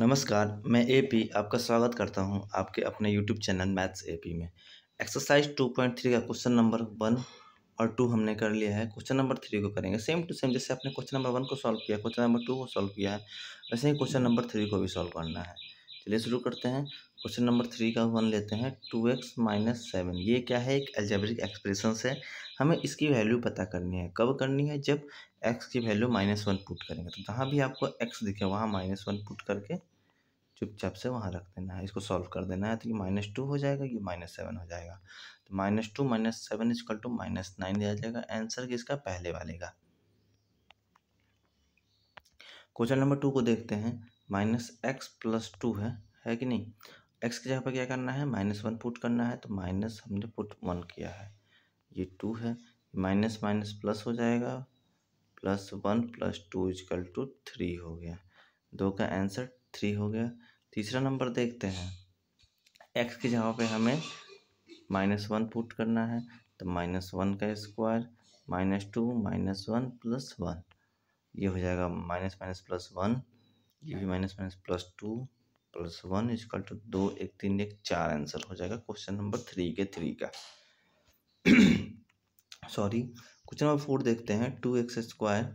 नमस्कार मैं एपी आपका स्वागत करता हूं आपके अपने यूट्यूब चैनल मैथ्स एपी में एक्सरसाइज 2.3 का क्वेश्चन नंबर वन और टू हमने कर लिया है क्वेश्चन नंबर थ्री को करेंगे सेम टू सेम जैसे आपने क्वेश्चन नंबर वन को सॉल्व किया क्वेश्चन नंबर टू को सॉल्व किया है वैसे ही क्वेश्चन नंबर थ्री को भी सॉल्व करना है चलिए शुरू करते हैं क्वेश्चन नंबर थ्री का वन लेते हैं टू एक्स माइनस सेवन ये क्या है एक एल्जेब्रिक एक्सप्रेशन है हमें इसकी वैल्यू पता करनी है कब करनी है जब एक्स की वैल्यू माइनस वन पुट करेंगे तो जहाँ भी आपको एक्स दिखे वहाँ माइनस वन पुट करके चुपचाप से वहाँ रख देना है इसको सॉल्व कर देना है तो ये माइनस टू हो जाएगा ये माइनस सेवन हो जाएगा तो minus two minus seven is equal to minus nine दिया जाएगा आंसर किसका पहले वाले का क्वेश्चन नंबर टू को देखते हैं माइनस एक्स प्लस टू है है कि नहीं एक्स की जगह पर क्या करना है माइनस वन पुट करना है तो माइनस हमने पुट वन किया है ये टू है माइनस माइनस प्लस हो जाएगा plus one plus two is equal to three हो गया दो का आंसर थ्री हो गया तीसरा नंबर देखते हैं एक्स की जगह पे हमें माइनस वन पुट करना है तो माइनस वन का square minus two minus one plus one ये हो जाएगा माइनस माइनस प्लस वन ये भी minus minus plus two plus one is equal two दो एक तीन एक चार आंसर हो जाएगा क्वेश्चन नंबर थ्री के थ्री का सॉरी क्वेश्चन नंबर फोर देखते हैं two x square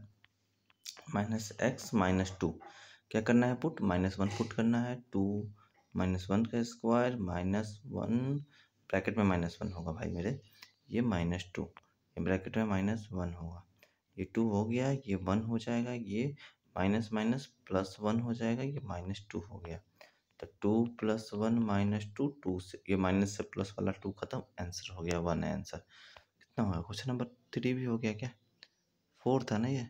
minus x minus two क्या करना है पुट माइनस वन पुट करना है टू माइनस वन का स्क्वायर माइनस वन ब्रैकेट में माइनस वन होगा भाई मेरे ये माइनस टू ये ब्रैकेट में माइनस वन होगा ये टू हो गया ये वन हो जाएगा ये माइनस माइनस प्लस वन हो जाएगा ये माइनस टू हो गया तो two plus one minus two two से ये माइनस से प्लस वाला टू खत्म आंसर हो गया वन आंसर कितना होगा क्वेश्चन नंबर थ्री भी हो गया क्या फोर था ना ये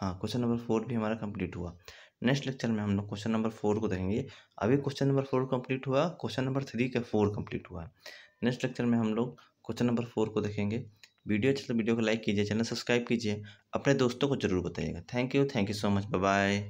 हाँ क्वेश्चन नंबर फोर भी हमारा कंप्लीट हुआ नेक्स्ट लेक्चर में हम लोग क्वेश्चन नंबर फोर को देखेंगे अभी क्वेश्चन नंबर फोर कंप्लीट हुआ क्वेश्चन नंबर थ्री का फोर कंप्लीट हुआ नेक्स्ट लेक्चर में हम लोग क्वेश्चन नंबर फोर को देखेंगे वीडियो अच्छा तो वीडियो को लाइक कीजिए चैनल सब्सक्राइब कीजिए अपने दोस्तों को जरूर बताइएगा thank you thank you so much bye